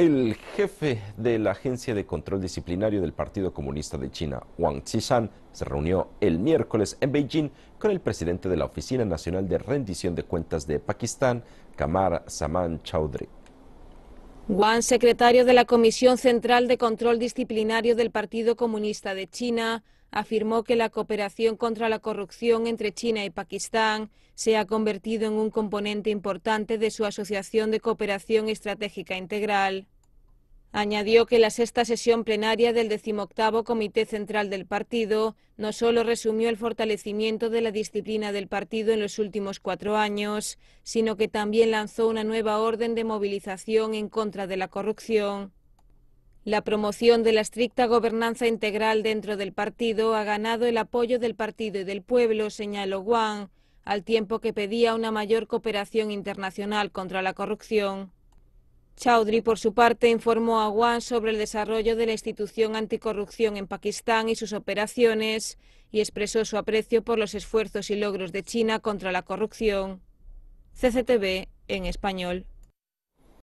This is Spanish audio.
El jefe de la Agencia de Control Disciplinario del Partido Comunista de China, Wang Qishan, se reunió el miércoles en Beijing con el presidente de la Oficina Nacional de Rendición de Cuentas de Pakistán, Kamar Saman Chaudhry. Wang, secretario de la Comisión Central de Control Disciplinario del Partido Comunista de China, afirmó que la cooperación contra la corrupción entre China y Pakistán se ha convertido en un componente importante de su Asociación de Cooperación Estratégica Integral. Añadió que la sexta sesión plenaria del decimoctavo Comité Central del Partido no solo resumió el fortalecimiento de la disciplina del partido en los últimos cuatro años, sino que también lanzó una nueva orden de movilización en contra de la corrupción. La promoción de la estricta gobernanza integral dentro del partido ha ganado el apoyo del partido y del pueblo, señaló Wang, al tiempo que pedía una mayor cooperación internacional contra la corrupción. Chaudhry, por su parte, informó a Wang sobre el desarrollo de la institución anticorrupción en Pakistán y sus operaciones y expresó su aprecio por los esfuerzos y logros de China contra la corrupción. CCTV en español.